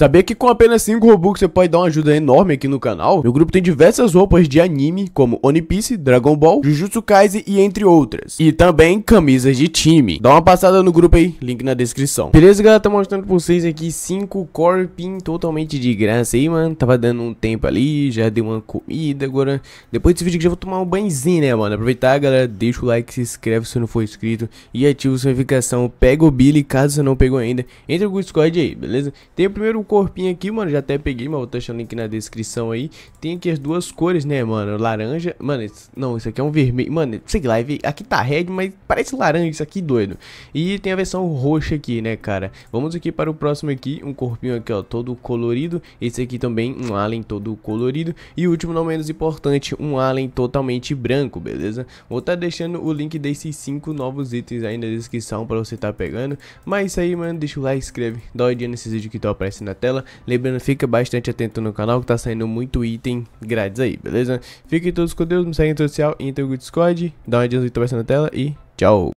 Saber que com apenas 5 Robux você pode dar uma ajuda enorme aqui no canal? Meu grupo tem diversas roupas de anime, como One Piece, Dragon Ball, Jujutsu Kaisen e entre outras. E também camisas de time. Dá uma passada no grupo aí, link na descrição. Beleza, galera? Tô mostrando pra vocês aqui 5 Core Pin totalmente de graça aí, mano. Tava dando um tempo ali, já dei uma comida, agora... Depois desse vídeo aqui já vou tomar um banhozinho, né, mano? Aproveitar, galera, deixa o like, se inscreve se não for inscrito e ativa a notificação. Pega o Billy, caso você não pegou ainda. Entra no Discord aí, beleza? Tem o primeiro corpinho aqui, mano, já até peguei, mas vou deixar o link na descrição aí. Tem aqui as duas cores, né, mano? Laranja. Mano, não, isso aqui é um vermelho. Mano, sei lá, aqui tá red, mas parece laranja isso aqui, doido. E tem a versão roxa aqui, né, cara? Vamos aqui para o próximo aqui, um corpinho aqui, ó, todo colorido. Esse aqui também, um alien todo colorido. E o último, não menos importante, um alien totalmente branco, beleza? Vou estar tá deixando o link desses cinco novos itens aí na descrição para você estar tá pegando. Mas isso aí, mano, deixa o like, inscreve, Dói o dia nesse vídeo que tu aparece na tela. Lembrando, fica bastante atento no canal que tá saindo muito item grátis aí, beleza? Fiquem todos com Deus, me segue no social e no Discord. Dá uma dica no na tela e tchau!